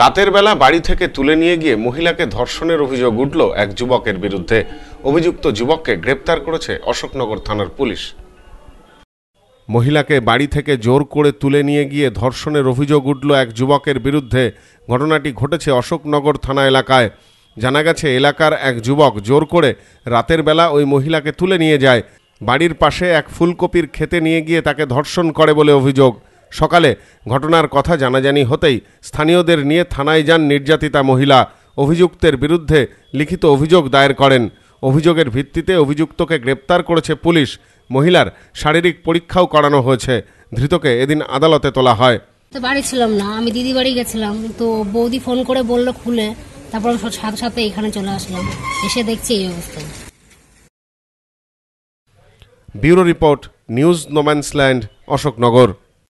রাতের বেলা বাড়ি থেকে তুলে নিয়ে গিয়ে মহিলাকে ধর্ষণের অভিযোগ উঠল এক যুবকের বিরুদ্ধে অভিযুক্ত যুবককে গ্রেপ্তার করেছে অশোকনগর থানার পুলিশ মহিলাকে বাড়ি থেকে জোর করে তুলে নিয়ে গিয়ে ধর্ষণের অভিযোগ উঠল এক যুবকের বিরুদ্ধে ঘটনাটি ঘটেছে অশোকনগর থানা এলাকায় জানা গেছে এলাকার এক যুবক জোর করে রাতের বেলা ওই মহিলাকে তুলে নিয়ে যায় বাড়ির পাশে এক ফুলকপির খেতে নিয়ে গিয়ে তাকে ধর্ষণ করে বলে অভিযোগ সকালে ঘটনার কথা জানাজানি হতেই স্থানীয়দের নিয়ে থানায় যান নির্যাতিতা মহিলা অভিযুক্তের বিরুদ্ধে লিখিত অভিযোগ দায়ের করেন অভিযোগের ভিত্তিতে অভিযুক্তকে গ্রেপ্তার করেছে পুলিশ মহিলার শারীরিক পরীক্ষাও করানো হয়েছে ধৃতকে এদিন আদালতে তোলা হয় বাড়ি ছিলাম না আমি দিদি বাড়ি গেছিলাম তো বৌদি ফোন করে বলল খুলে তারপর সাথে সাথে এখানে চলে আসলাম এসে দেখছি এই অবস্থা bureau report news no man's land Ashoknagar